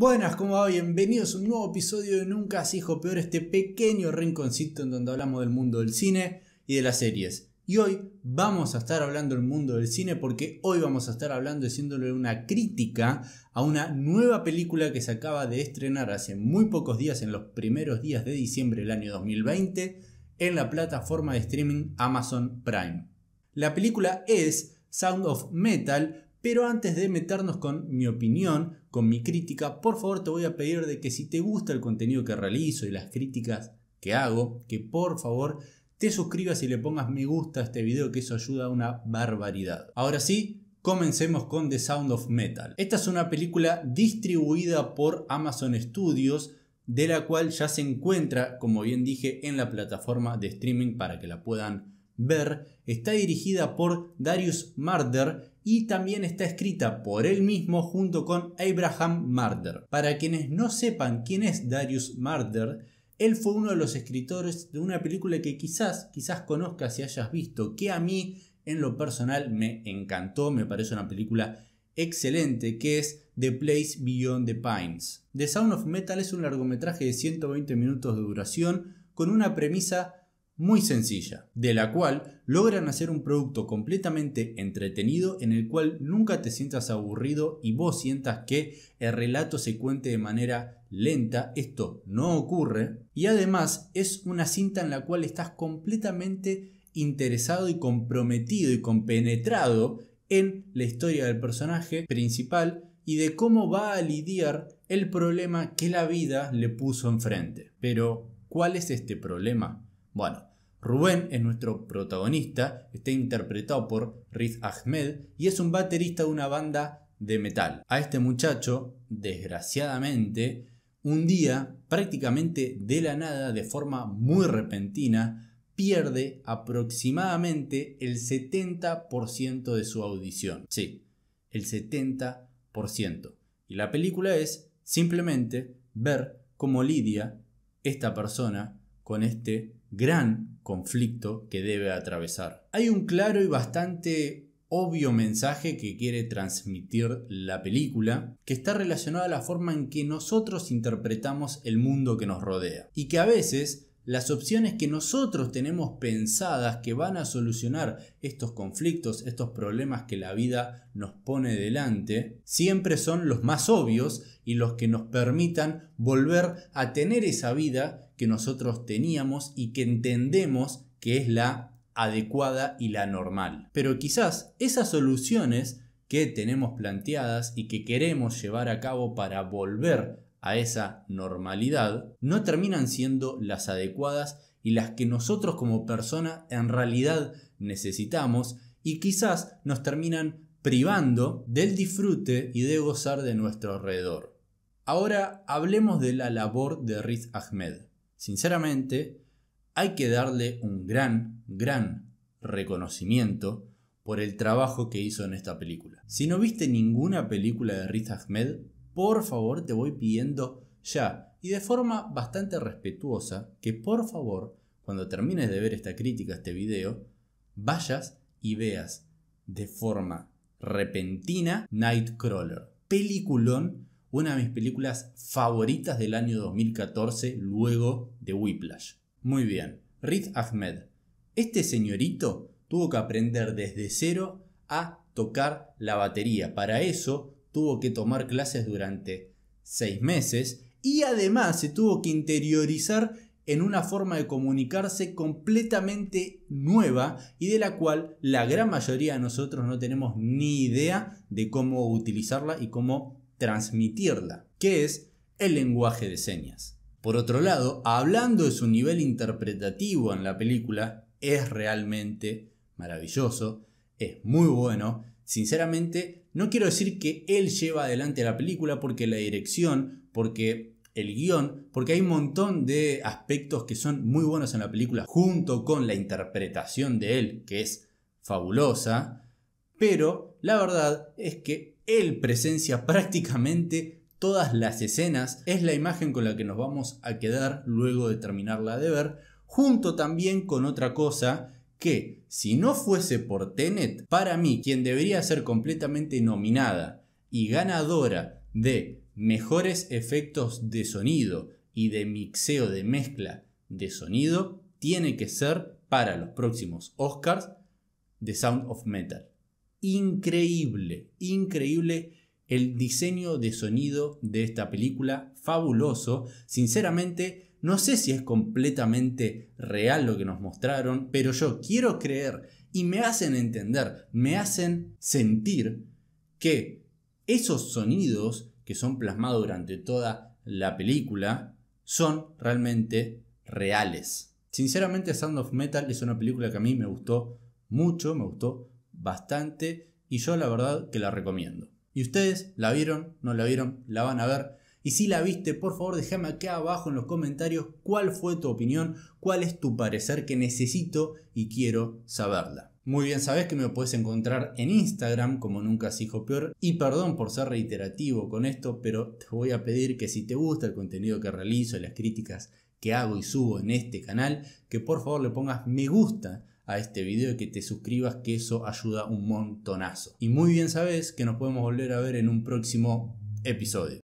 Buenas, ¿cómo va? Bienvenidos a un nuevo episodio de Nunca se hijo peor, este pequeño rinconcito en donde hablamos del mundo del cine y de las series. Y hoy vamos a estar hablando del mundo del cine porque hoy vamos a estar hablando haciéndole una crítica a una nueva película que se acaba de estrenar hace muy pocos días, en los primeros días de diciembre del año 2020, en la plataforma de streaming Amazon Prime. La película es Sound of Metal, pero antes de meternos con mi opinión, con mi crítica, por favor te voy a pedir de que si te gusta el contenido que realizo y las críticas que hago, que por favor te suscribas y le pongas me gusta a este video que eso ayuda a una barbaridad. Ahora sí, comencemos con The Sound of Metal. Esta es una película distribuida por Amazon Studios de la cual ya se encuentra, como bien dije, en la plataforma de streaming para que la puedan Ver está dirigida por Darius Marder y también está escrita por él mismo junto con Abraham Marder. Para quienes no sepan quién es Darius Marder, él fue uno de los escritores de una película que quizás, quizás conozcas si hayas visto, que a mí en lo personal me encantó, me parece una película excelente, que es The Place Beyond the Pines. The Sound of Metal es un largometraje de 120 minutos de duración con una premisa muy sencilla, de la cual logran hacer un producto completamente entretenido en el cual nunca te sientas aburrido y vos sientas que el relato se cuente de manera lenta, esto no ocurre, y además es una cinta en la cual estás completamente interesado y comprometido y compenetrado en la historia del personaje principal y de cómo va a lidiar el problema que la vida le puso enfrente. Pero, ¿cuál es este problema? Bueno, Rubén es nuestro protagonista, está interpretado por Riz Ahmed y es un baterista de una banda de metal. A este muchacho, desgraciadamente, un día, prácticamente de la nada, de forma muy repentina, pierde aproximadamente el 70% de su audición. Sí, el 70%. Y la película es simplemente ver cómo lidia esta persona con este gran conflicto que debe atravesar. Hay un claro y bastante obvio mensaje que quiere transmitir la película, que está relacionado a la forma en que nosotros interpretamos el mundo que nos rodea y que a veces las opciones que nosotros tenemos pensadas que van a solucionar estos conflictos, estos problemas que la vida nos pone delante, siempre son los más obvios y los que nos permitan volver a tener esa vida que nosotros teníamos y que entendemos que es la adecuada y la normal. Pero quizás esas soluciones que tenemos planteadas y que queremos llevar a cabo para volver a esa normalidad no terminan siendo las adecuadas y las que nosotros como persona en realidad necesitamos y quizás nos terminan privando del disfrute y de gozar de nuestro alrededor. Ahora hablemos de la labor de Riz Ahmed. Sinceramente, hay que darle un gran, gran reconocimiento por el trabajo que hizo en esta película. Si no viste ninguna película de Riz Ahmed, por favor te voy pidiendo ya, y de forma bastante respetuosa, que por favor, cuando termines de ver esta crítica, este video, vayas y veas de forma repentina Nightcrawler. Peliculón, una de mis películas favoritas del año 2014, luego de Whiplash. Muy bien, Riz Ahmed. Este señorito tuvo que aprender desde cero a tocar la batería. Para eso tuvo que tomar clases durante seis meses y además se tuvo que interiorizar en una forma de comunicarse completamente nueva y de la cual la gran mayoría de nosotros no tenemos ni idea de cómo utilizarla y cómo transmitirla, que es el lenguaje de señas. Por otro lado, hablando de su nivel interpretativo en la película, es realmente maravilloso, es muy bueno, sinceramente no quiero decir que él lleva adelante la película porque la dirección, porque el guión, porque hay un montón de aspectos que son muy buenos en la película, junto con la interpretación de él, que es fabulosa, pero la verdad es que él presencia prácticamente todas las escenas, es la imagen con la que nos vamos a quedar luego de terminarla de ver, junto también con otra cosa que si no fuese por Tenet, para mí quien debería ser completamente nominada y ganadora de mejores efectos de sonido y de mixeo de mezcla de sonido tiene que ser para los próximos Oscars de Sound of Metal. Increíble, increíble el diseño de sonido de esta película, fabuloso. Sinceramente, no sé si es completamente real lo que nos mostraron, pero yo quiero creer y me hacen entender, me hacen sentir que esos sonidos que son plasmados durante toda la película son realmente reales. Sinceramente, Sound of Metal es una película que a mí me gustó mucho, me gustó bastante y yo la verdad que la recomiendo. ¿Y ustedes la vieron? ¿No la vieron? ¿La van a ver? Y si la viste, por favor déjame acá abajo en los comentarios cuál fue tu opinión, cuál es tu parecer que necesito y quiero saberla. Muy bien, sabes que me puedes encontrar en Instagram como nunca se hijo peor. Y perdón por ser reiterativo con esto, pero te voy a pedir que si te gusta el contenido que realizo, las críticas que hago y subo en este canal, que por favor le pongas me gusta a este video y que te suscribas, que eso ayuda un montonazo. Y muy bien sabes que nos podemos volver a ver en un próximo episodio.